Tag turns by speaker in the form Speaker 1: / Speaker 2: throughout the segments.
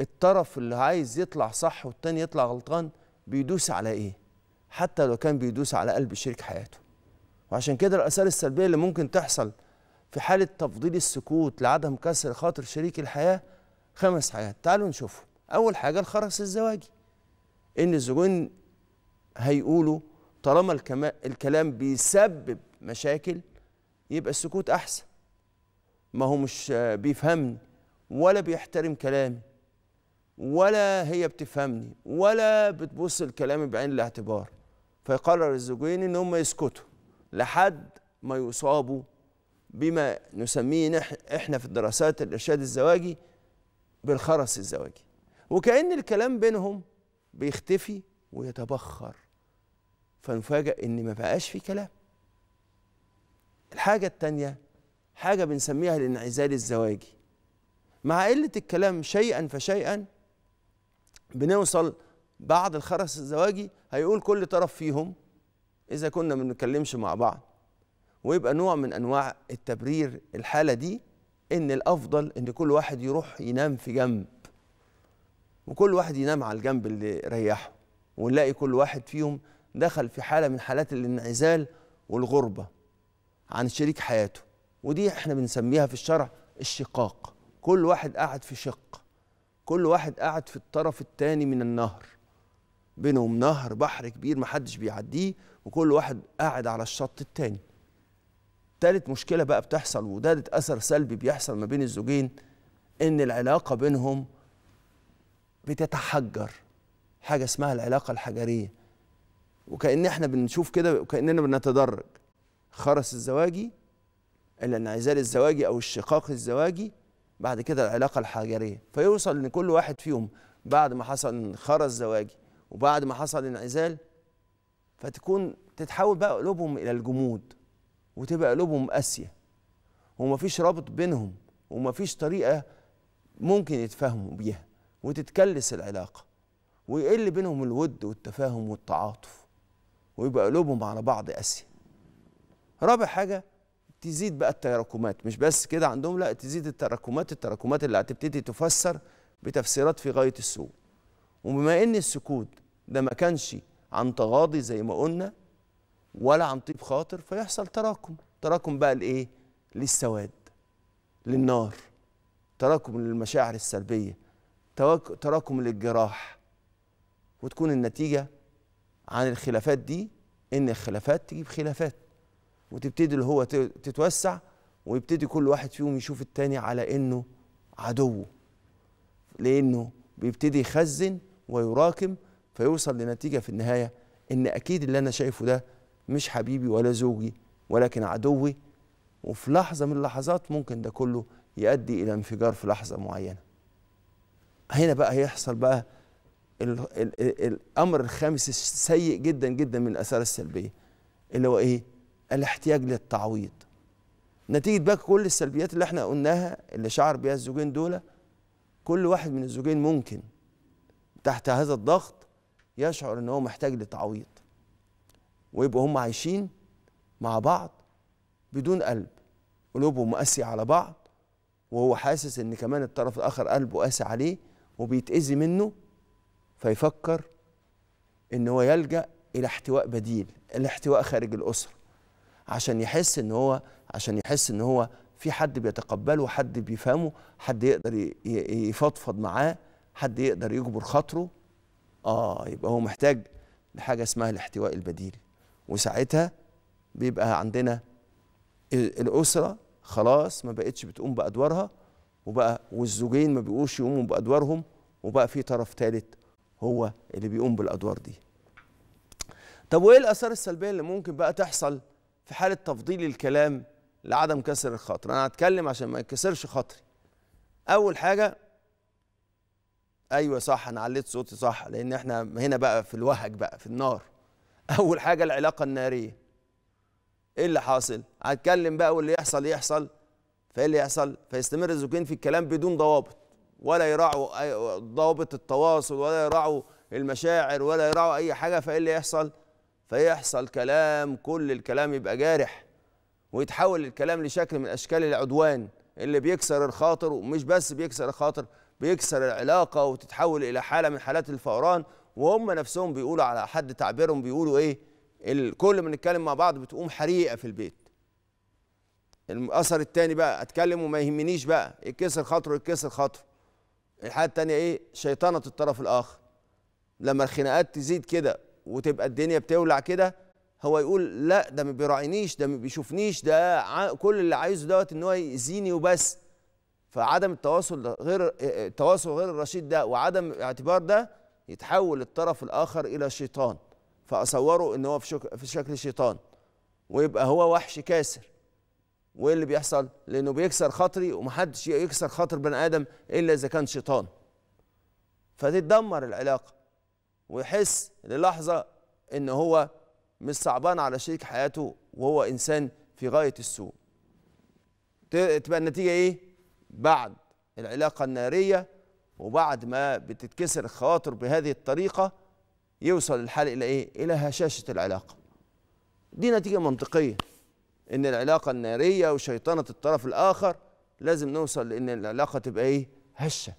Speaker 1: الطرف اللي عايز يطلع صح والتاني يطلع غلطان بيدوس على ايه حتى لو كان بيدوس على قلب شريك حياته وعشان كده الاثار السلبيه اللي ممكن تحصل في حاله تفضيل السكوت لعدم كسر خاطر شريك الحياه خمس حاجات تعالوا نشوفهم اول حاجه الخرس الزواجي ان الزوجين هيقولوا طالما الكلام بيسبب مشاكل يبقى السكوت احسن ما هو مش بيفهمني ولا بيحترم كلامي ولا هي بتفهمني ولا بتبص لكلامي بعين الاعتبار فيقرر الزوجين ان هم يسكتوا لحد ما يصابوا بما نسميه احنا في الدراسات الارشاد الزواجي بالخرس الزواجي وكأن الكلام بينهم بيختفي ويتبخر فنفاجئ ان ما بقاش في كلام الحاجة الثانيه حاجة بنسميها الانعزال الزواجي مع قلة الكلام شيئا فشيئا بنوصل بعد الخرس الزواجي هيقول كل طرف فيهم اذا كنا ما بنتكلمش مع بعض ويبقى نوع من انواع التبرير الحاله دي ان الافضل ان كل واحد يروح ينام في جنب وكل واحد ينام على الجنب اللي ريحه ونلاقي كل واحد فيهم دخل في حاله من حالات الانعزال والغربه عن شريك حياته ودي احنا بنسميها في الشرع الشقاق كل واحد قاعد في شق كل واحد قاعد في الطرف الثاني من النهر بينهم نهر بحر كبير محدش بيعديه وكل واحد قاعد على الشط الثاني تالت مشكله بقى بتحصل وده اثر سلبي بيحصل ما بين الزوجين ان العلاقه بينهم بتتحجر حاجه اسمها العلاقه الحجريه وكان احنا بنشوف كده وكاننا بنتدرج خرس الزواجي الانعزال الزواجي او الشقاق الزواجي بعد كده العلاقه الحجريه فيوصل ان كل واحد فيهم بعد ما حصل انخرط زواجي وبعد ما حصل انعزال فتكون تتحول بقى قلوبهم الى الجمود وتبقى قلوبهم قاسيه ومفيش رابط بينهم ومفيش طريقه ممكن يتفاهموا بيها وتتكلس العلاقه ويقل بينهم الود والتفاهم والتعاطف ويبقى قلوبهم على بعض قاسيه رابع حاجه تزيد بقى التراكمات مش بس كده عندهم لا تزيد التراكمات التراكمات اللي هتبتدي تفسر بتفسيرات في غايه السوء وبما ان السكوت ده ما كانش عن تغاضي زي ما قلنا ولا عن طيب خاطر فيحصل تراكم تراكم بقى لايه للسواد للنار تراكم للمشاعر السلبيه تراكم للجراح وتكون النتيجه عن الخلافات دي ان الخلافات تجيب خلافات وتبتدي اللي هو تتوسع ويبتدي كل واحد فيهم يشوف التاني على انه عدوه لانه بيبتدي يخزن ويراكم فيوصل لنتيجه في النهايه ان اكيد اللي انا شايفه ده مش حبيبي ولا زوجي ولكن عدوي وفي لحظه من اللحظات ممكن ده كله يؤدي الى انفجار في لحظه معينه هنا بقى هيحصل بقى الـ الـ الـ الامر الخامس السيء جدا جدا من الاثار السلبيه اللي هو ايه الاحتياج للتعويض نتيجة بقى كل السلبيات اللي احنا قلناها اللي شعر بيها الزوجين دول كل واحد من الزوجين ممكن تحت هذا الضغط يشعر ان هو محتاج لتعويض ويبقوا هم عايشين مع بعض بدون قلب قلوبهم قاسية على بعض وهو حاسس ان كمان الطرف الاخر قلبه قاسي عليه وبيتأذي منه فيفكر ان هو يلجأ الى احتواء بديل الاحتواء خارج الاسره عشان يحس ان هو عشان يحس ان هو في حد بيتقبله حد بيفهمه حد يقدر يفضفض معاه حد يقدر يجبر خاطره اه يبقى هو محتاج لحاجه اسمها الاحتواء البديل وساعتها بيبقى عندنا الاسره خلاص ما بقتش بتقوم بادوارها وبقى والزوجين ما بيقوش يقوموا بادوارهم وبقى في طرف ثالث هو اللي بيقوم بالادوار دي طب وايه الاثار السلبيه اللي ممكن بقى تحصل في حاله تفضيل الكلام لعدم كسر الخاطر انا هتكلم عشان ما يتكسرش خاطري اول حاجه ايوه صح انا عليت صوتي صح لان احنا هنا بقى في الوهج بقى في النار اول حاجه العلاقه الناريه ايه اللي حاصل هتكلم بقى واللي يحصل يحصل فايه اللي يحصل فيستمر الزوجين في الكلام بدون ضوابط ولا يراعوا ضوابط التواصل ولا يراعوا المشاعر ولا يراعوا اي حاجه فايه اللي يحصل فيحصل كلام كل الكلام يبقى جارح ويتحول الكلام لشكل من اشكال العدوان اللي بيكسر الخاطر ومش بس بيكسر الخاطر بيكسر العلاقه وتتحول الى حاله من حالات الفوران وهم نفسهم بيقولوا على حد تعبيرهم بيقولوا ايه كل ما نتكلم مع بعض بتقوم حريقه في البيت الاثر الثاني بقى اتكلم وما يهمنيش بقى يتكسر خاطره يتكسر خاطره الحاله الثانيه ايه شيطنه الطرف الاخر لما الخناقات تزيد كده وتبقى الدنيا بتولع كده هو يقول لا ده ما بيراعينيش ده ما بيشوفنيش ده كل اللي عايزه دوت ان هو يأذيني وبس فعدم التواصل ده غير التواصل غير الرشيد ده وعدم الاعتبار ده يتحول الطرف الاخر الى شيطان فاصوره ان هو في, شك في شكل شيطان ويبقى هو وحش كاسر وايه اللي بيحصل لانه بيكسر خاطري ومحدش يكسر خاطر بني ادم الا اذا كان شيطان فتتدمر العلاقه ويحس للحظه ان هو مش صعبان على شريك حياته وهو انسان في غايه السوء تبقى النتيجه ايه بعد العلاقه الناريه وبعد ما بتتكسر الخواطر بهذه الطريقه يوصل الحال الى ايه الى هشاشه العلاقه دي نتيجه منطقيه ان العلاقه الناريه وشيطنه الطرف الاخر لازم نوصل لان العلاقه تبقى ايه هشه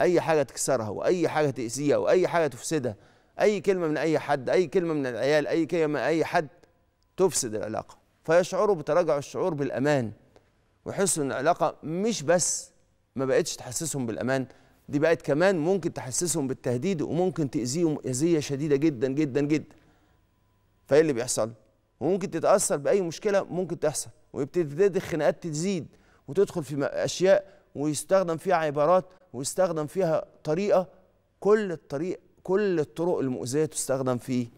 Speaker 1: اي حاجه تكسرها واي حاجه تاذيها واي حاجه تفسدها اي كلمه من اي حد اي كلمه من العيال اي كلمه من اي حد تفسد العلاقه فيشعروا بتراجع الشعور بالامان ويحسوا ان العلاقه مش بس ما بقتش تحسسهم بالامان دي بقت كمان ممكن تحسسهم بالتهديد وممكن تاذيهم اذيه شديده جدا جدا جدا فايه اللي بيحصل وممكن تتاثر باي مشكله ممكن تحصل ويبتدي الخناقات تزيد وتدخل في اشياء ويستخدم فيها عبارات ويستخدم فيها طريقه كل الطريق كل الطرق المؤذيه تستخدم في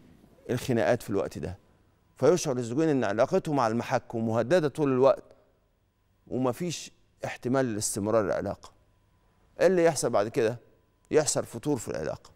Speaker 1: الخناقات في الوقت ده فيشعر الزوجين ان علاقته مع المحك مهدده طول الوقت ومفيش احتمال لاستمرار العلاقه ايه اللي يحصل بعد كده يحصل فتور في العلاقه